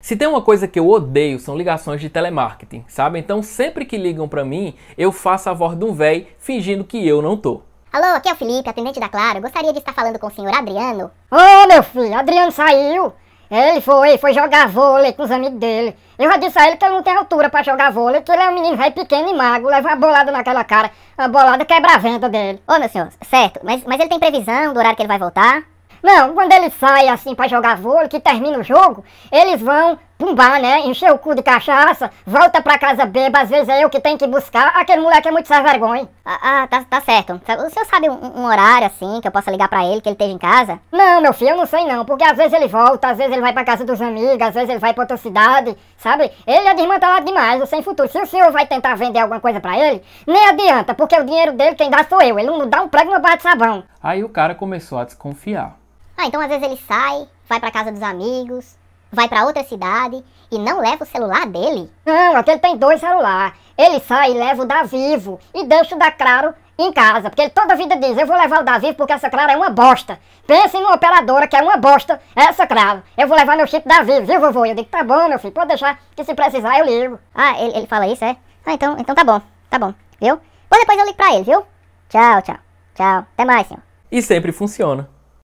Se tem uma coisa que eu odeio são ligações de telemarketing, sabe? Então sempre que ligam para mim, eu faço a voz de um véi fingindo que eu não tô. Alô, aqui é o Felipe, atendente da Claro. Gostaria de estar falando com o senhor Adriano. Ô, oh, meu filho, Adriano saiu. Ele foi, foi jogar vôlei com os amigos dele. Eu já disse a ele que ele não tem altura para jogar vôlei, que ele é um menino velho pequeno e magro, leva uma bolada naquela cara, a bolada quebra a venda dele. Ô, meu senhor, certo, mas, mas ele tem previsão do horário que ele vai voltar? Não, quando ele sai assim para jogar vôlei, que termina o jogo, eles vão pumbar, né? Encher o cu de cachaça, volta pra casa beba, às vezes é eu que tenho que buscar. Aquele moleque é muito sem vergonha. Ah, ah tá, tá, certo. O senhor sabe um, um, horário assim que eu possa ligar pra ele, que ele esteja em casa? Não, meu filho, eu não sei não, porque às vezes ele volta, às vezes ele vai pra casa dos amigos, às vezes ele vai pra outra cidade, sabe? Ele é desmantelado demais, o sem futuro. Se o senhor vai tentar vender alguma coisa pra ele, nem adianta, porque o dinheiro dele quem dá sou eu. Ele não dá um prego numa barra de sabão. Aí o cara começou a desconfiar. Ah, então às vezes ele sai, vai para casa dos amigos, vai para outra cidade e não leva o celular dele? Não, ele tem dois celulares. Ele sai e leva o da Vivo e deixa o da Claro em casa, porque ele toda a vida diz: Eu vou levar o da Vivo porque essa Claro é uma bosta. Pense numa operadora que é uma bosta, essa Claro. Eu vou levar meu chip da Vivo, viu, vovô? Eu digo: Tá bom, meu filho, pode deixar que se precisar eu ligo. Ah, ele, ele fala isso, é? Ah, então, então tá bom, tá bom, viu? Pois depois eu ligo pra ele, viu? Tchau, tchau, tchau. Até mais, senhor. E sempre funciona.